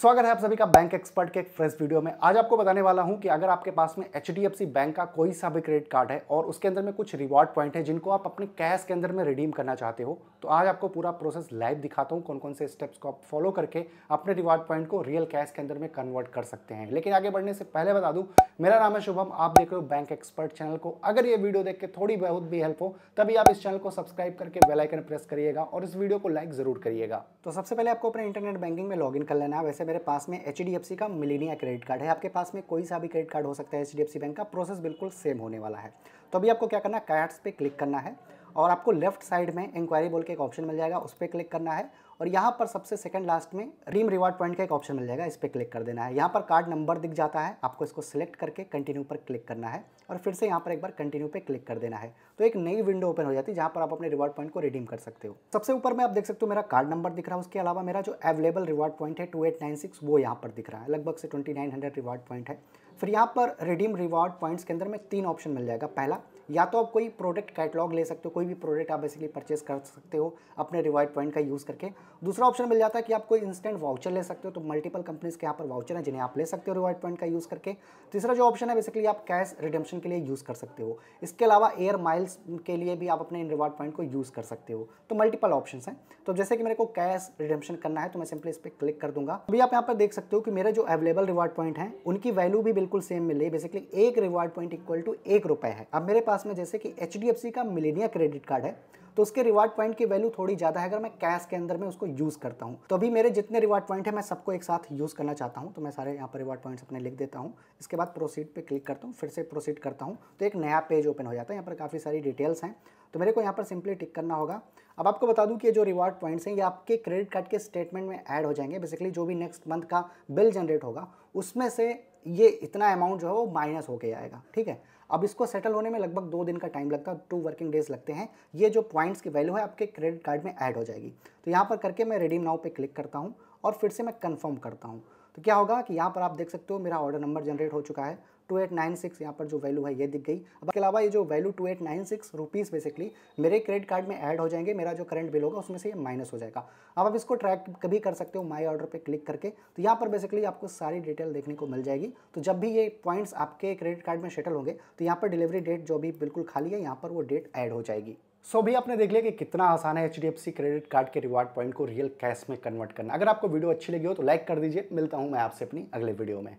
स्वागत है आप सभी का बैंक एक्सपर्ट के एक फ्रेश वीडियो में आज आपको बताने वाला हूं कि अगर आपके पास में एच बैंक का कोई सा भी क्रेडिट कार्ड है और उसके अंदर में कुछ रिवॉर्ड पॉइंट है जिनको आप अपने कैश के अंदर में रिडीम करना चाहते हो तो आज आपको पूरा प्रोसेस लाइव दिखाता हूं कौन कौन से स्टेप्स को आप फॉलो करके अपने रिवॉर्ड पॉइंट को रियल कैश के अंदर में कन्वर्ट कर सकते हैं लेकिन आगे बढ़ने से पहले बता दूँ मेरा नाम है शुभम आप देख रहे हो बैंक एक्सपर्ट चैनल को अगर ये वीडियो देख के थोड़ी बहुत भी हेल्प हो तभी आप इस चैनल को सब्सक्राइब करके बेलाइकन प्रेस करिएगा और इस वीडियो को लाइक जरूर करिएगा तो सबसे पहले आपको अपने इंटरनेट बैंकिंग में लॉग कर लेना है वैसे जैसे मेरे पास में एच का मिलीनिया क्रेडिट कार्ड है आपके पास में कोई सा भी क्रेडिट कार्ड हो सकता है एच बैंक का प्रोसेस बिल्कुल सेम होने वाला है तो अभी आपको क्या करना है कार्ड्स पे क्लिक करना है और आपको लेफ्ट साइड में इंक्वायरी बोल के एक ऑप्शन मिल जाएगा उस पर क्लिक करना है और यहाँ पर सबसे सेकंड लास्ट में रीम रिवार्ड पॉइंट का एक ऑप्शन मिल जाएगा इस पर क्लिक कर देना है यहाँ पर कार्ड नंबर दिख जाता है आपको इसको सिलेक्ट करके कंटिन्यू पर क्लिक करना है और फिर से यहाँ पर एक बार कंटिन्यू पे क्लिक कर देना है तो एक नई विंडो ओपन हो जाती है जहाँ पर आप अपने रिवार्ड पॉइंट को रिडीम कर सकते हो सबसे ऊपर में आप देख सकते हो मेरा कार्ड नंबर दिख रहा है उसके अलावा मेरा जो अवेलेबल रिवार्ड पॉइंट है टू वो यहाँ पर दिख रहा है लगभग से ट्वेंटी रिवार्ड पॉइंट है फिर यहाँ पर रिडीम रिवार्ड पॉइंट्स के अंदर में तीन ऑप्शन मिल जाएगा पहला या तो आप कोई प्रोडक्ट कैटलॉग ले सकते हो कोई भी प्रोडक्ट आप बेसिकली परचेस कर सकते हो अपने रिवॉर्ड पॉइंट का यूज़ करके दूसरा ऑप्शन मिल जाता है कि आप कोई इंस्टेंट वाउचर ले सकते हो तो मल्टीपल कंपनीज़ के यहाँ पर वाउचर हैं जिन्हें आप ले सकते हो रिवॉर्ड पॉइंट का यूज़ करके तीसरा जो ऑप्शन है बेसिकली आप कैश रिडेम्पशन के लिए यूज़ कर सकते हो इसके अलावा एयर माइल्स के लिए भी आप अपने इन रिवॉर्ड पॉइंट को यूज़ कर सकते हो तो मल्टीपल ऑप्शन हैं तो जैसे कि मेरे को कैश रिडेम्पशन करना है तो मैं सिंपली इस पर क्लिक कर दूंगा अभी आप यहाँ पर देख सकते हो कि मेरे जो अवेलेबल रिवॉर्ड पॉइंट हैं उनकी वैल्यू भी बिल्कुल सेम मिल रही है बेसिकली एक रिवार्ड पॉइंट इक्वल टू एक रुपये है अब मेरे पास पास में जैसे कि एच का मिलेनिया क्रेडिट कार्ड है तो उसके रिवार्ड पॉइंट की वैल्यू थोड़ी ज़्यादा है अगर मैं कैश के अंदर में उसको यूज़ करता हूँ तो अभी मेरे जितने रिवार्ड पॉइंट है मैं सबको एक साथ यूज़ करना चाहता हूँ तो मैं सारे यहाँ पर रिवार्ड पॉइंट्स अपने लिख देता हूँ इसके बाद प्रोसीड पे क्लिक करता हूँ फिर से प्रोसीड करता हूँ तो एक नया पेज ओपन हो जाता है यहाँ पर काफ़ी सारी डिटेल्स हैं तो मेरे को यहाँ पर सिंपली टिक करना होगा अब आपको बता दूं कि ये जो रिवार्ड पॉइंट्स हैं ये आपके क्रेडिट कार्ड के स्टेटमेंट में ऐड हो जाएंगे बेसिकली जो भी नेक्स्ट मंथ का बिल जनरेट होगा उसमें से ये इतना अमाउंट जो है वो माइनस होके आएगा ठीक है अब इसको सेटल होने में लगभग दो दिन का टाइम लगता है टू वर्किंग डेज लगते हैं ये जो पॉइंट्स की वैल्यू है आपके क्रेडिट कार्ड में ऐड हो जाएगी तो यहाँ पर करके मैं रेडीम नाउ पे क्लिक करता हूँ और फिर से मैं कन्फर्म करता हूँ तो क्या होगा कि यहाँ पर आप देख सकते हो मेरा ऑर्डर नंबर जनरेट हो चुका है टू एट नाइन सिक्स यहाँ पर जो वैल्यू है ये दिख गई अब इसके अलावा ये जो value two eight nine six rupees basically मेरे क्रेडिट कार्ड में ऐड हो जाएंगे मेरा जो करंट बिल होगा उसमें से ये माइनस हो जाएगा अब आप इसको ट्रैक कभी कर सकते हो माई ऑर्डर पर क्लिक करके तो यहाँ पर बेसिकली आपको सारी डिटेल देखने को मिल जाएगी तो जब भी ये पॉइंट्स आपके क्रेडिट कार्ड में सेटल होंगे तो यहाँ पर डिलीवरी डेट जो भी बिल्कुल खाली है यहाँ पर वो डेट ऐड हो जाएगी सो so, भी आपने देख लिया कि कितना आसान है एच क्रेडिट कार्ड के रिवार्ड पॉइंट को रियल कैश में कन्वर्ट करना अगर आपको वीडियो अच्छी लगी हो तो लाइक कर दीजिए मिलता हूँ मैं आपसे अपनी अगले वीडियो में